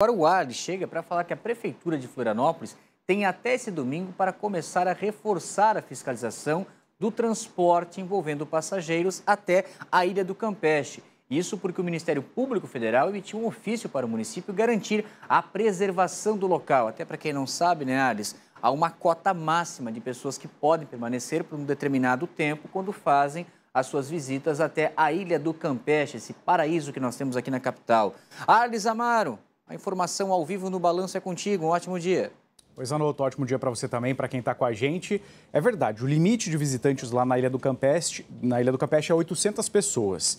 Agora o Ali chega para falar que a Prefeitura de Florianópolis tem até esse domingo para começar a reforçar a fiscalização do transporte envolvendo passageiros até a Ilha do Campeche. Isso porque o Ministério Público Federal emitiu um ofício para o município garantir a preservação do local. Até para quem não sabe, né, Ares, há uma cota máxima de pessoas que podem permanecer por um determinado tempo quando fazem as suas visitas até a Ilha do Campeche, esse paraíso que nós temos aqui na capital. Ares Amaro, a informação ao vivo no Balanço é contigo. Um ótimo dia. Pois, Anoto, ótimo dia para você também, para quem está com a gente. É verdade, o limite de visitantes lá na Ilha do Campeste, na Ilha do Campeste é 800 pessoas.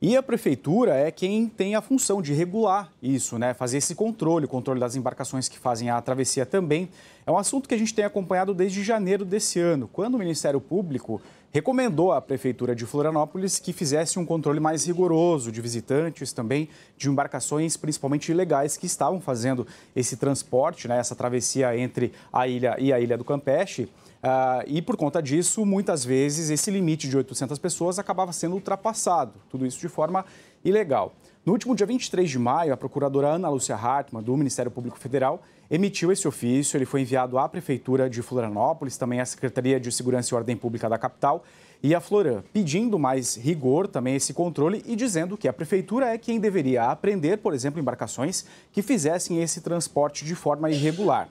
E a prefeitura é quem tem a função de regular isso, né? Fazer esse controle, o controle das embarcações que fazem a travessia também. É um assunto que a gente tem acompanhado desde janeiro desse ano, quando o Ministério Público recomendou à Prefeitura de Florianópolis que fizesse um controle mais rigoroso de visitantes, também de embarcações, principalmente ilegais, que estavam fazendo esse transporte, né, essa travessia entre a ilha e a Ilha do Campeche. Ah, e por conta disso, muitas vezes, esse limite de 800 pessoas acabava sendo ultrapassado. Tudo isso de forma ilegal. No último dia 23 de maio, a procuradora Ana Lúcia Hartmann, do Ministério Público Federal, emitiu esse ofício. Ele foi enviado à Prefeitura de Florianópolis, também à Secretaria de Segurança e Ordem Pública da capital e à Florã, pedindo mais rigor também esse controle e dizendo que a Prefeitura é quem deveria apreender, por exemplo, embarcações que fizessem esse transporte de forma irregular.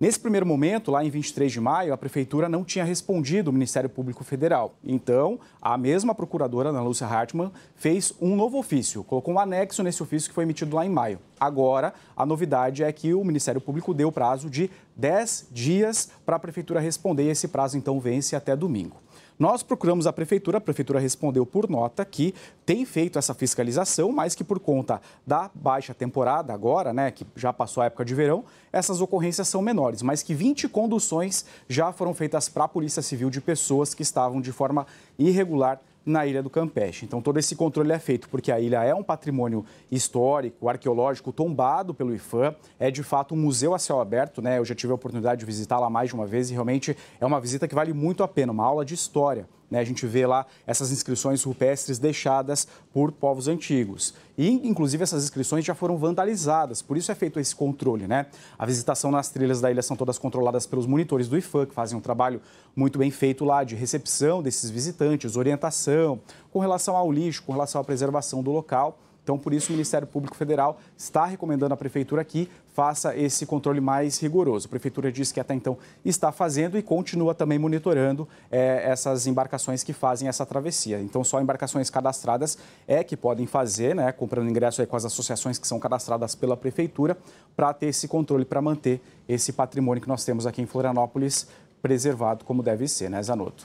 Nesse primeiro momento, lá em 23 de maio, a Prefeitura não tinha respondido o Ministério Público Federal. Então, a mesma procuradora, Ana Lúcia Hartmann, fez um novo ofício, colocou um anexo nesse ofício que foi emitido lá em maio. Agora, a novidade é que o Ministério Público deu prazo de 10 dias para a Prefeitura responder e esse prazo, então, vence até domingo. Nós procuramos a prefeitura, a prefeitura respondeu por nota que tem feito essa fiscalização, mas que por conta da baixa temporada agora, né, que já passou a época de verão, essas ocorrências são menores, mas que 20 conduções já foram feitas para a Polícia Civil de pessoas que estavam de forma irregular na ilha do Campeche. Então, todo esse controle é feito porque a ilha é um patrimônio histórico, arqueológico, tombado pelo IFAM. É, de fato, um museu a céu aberto, né? Eu já tive a oportunidade de visitá-la mais de uma vez e realmente é uma visita que vale muito a pena, uma aula de história né? A gente vê lá essas inscrições rupestres deixadas por povos antigos. E, inclusive, essas inscrições já foram vandalizadas, por isso é feito esse controle. Né? A visitação nas trilhas da ilha são todas controladas pelos monitores do IFAM, que fazem um trabalho muito bem feito lá de recepção desses visitantes, orientação com relação ao lixo, com relação à preservação do local. Então, por isso, o Ministério Público Federal está recomendando à Prefeitura que faça esse controle mais rigoroso. A Prefeitura diz que até então está fazendo e continua também monitorando é, essas embarcações que fazem essa travessia. Então, só embarcações cadastradas é que podem fazer, né, comprando ingresso com as associações que são cadastradas pela Prefeitura, para ter esse controle, para manter esse patrimônio que nós temos aqui em Florianópolis preservado como deve ser, né, Zanotto?